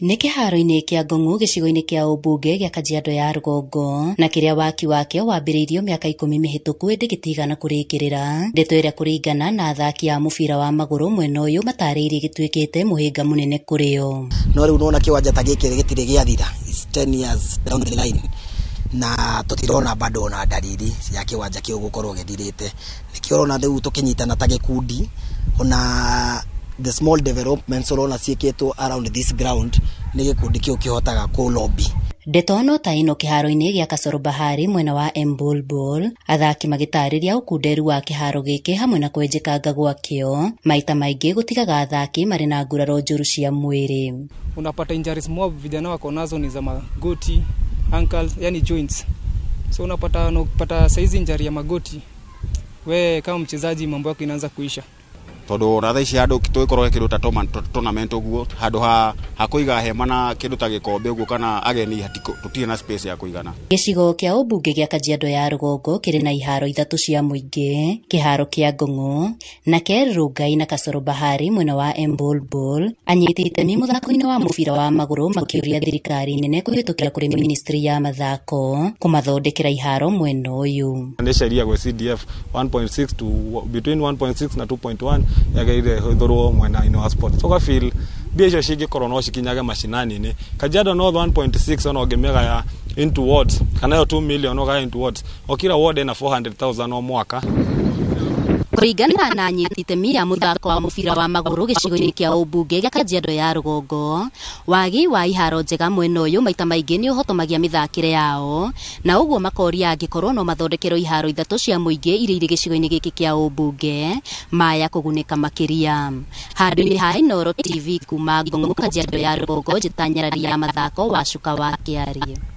nä kä haro kia kä a ngong'u gä cigo-inä kä a ũmbunge gä a kajiando ya rũgongo na kä rä a waki wake wambĩrĩirio mĩaka ikũmi mĩhĩtũku ĩndĩ gĩtigana kũrĩkĩrĩra ndeto ĩrĩa kũringana na athaki a mũbira wa magũrũ mwena ũyũ matarĩirie gĩtuĩkĩte mũhĩnga mũnene kũrĩ o no rĩu nona kĩwanja ta gĩkĩ gĩtirĩ gĩathira na tũtirona bado ona dalili ya kĩwanja kĩu gũkorwo gĩthirĩte nĩkĩo ũrona rĩu tũkĩnyitana ta gĩkundi ona the small developments urona ciikitwo around this ground nä gä kundi kä u lobby ndeto ta ino kiharo-ini gia kasoro bahari mwena wa embulbul athaki magitariria ukunderu wa kiharo giki hamwe na kwenjekanga gwakio maita maingi gutigaga athaki mari na nguraro njuru cia mwiri unapata injuries mwa vijana wako nazo ni za magoti ankles yani joints so unapata unapata saizi injury ya magoti we kama mchezaji mambo yako inaanza kuisha tondu ratha ici handu twikorage kindu ta tournament uguo handu ha hakuiga hema na kindu ta gikombe uguo kana ageni tutire na space ya kuigana gicigo kia ubunge gia kajiado ya rugongo kiri na iharo ithatu cia muingi kiharo kia ngung'u na kerurungai na kacoro bahari mwena wa embolbol anyitite itemi muthako-ini wa mubira wa maguru makiuria thirikari nene kuhitukira kuri ministry ya mathako kumathondekera iharo mwena uyu nä ceria gwä cdf 1.6 to between 1.6 na 2.1 yageire hithurwo mwena-inä wa sport so gafil mbia icio cingäkorwo no cikinyage macinani-inä kajiado north 1.6 ona å ngä into wards kana yo 2 million å gaya into wards okira ward na 400000 o mwaka Kũringana na anyiti itemi a mũthako wa mũbira wa magũrũ gĩcigo-inĩ kĩa ũmbunge gĩa Kajiado ya rũgongo, wagi wa iharo njega mwena ũyũ maita maingĩ nĩ ũhotomagia mĩthakĩre yao, na makori makoria angĩkorwo no mathondekerwo iharo ithatũ cia mũingĩ iria irĩ gĩcigo-inĩ gĩkĩ kĩa ũmbunge, maya kũgunĩka makĩria. Handũ-inĩ ha noro TV kuma Ngong', Kajiado ya rũgongo, njĩta nyarari ya mathako, Wacuka wa Kĩarĩ.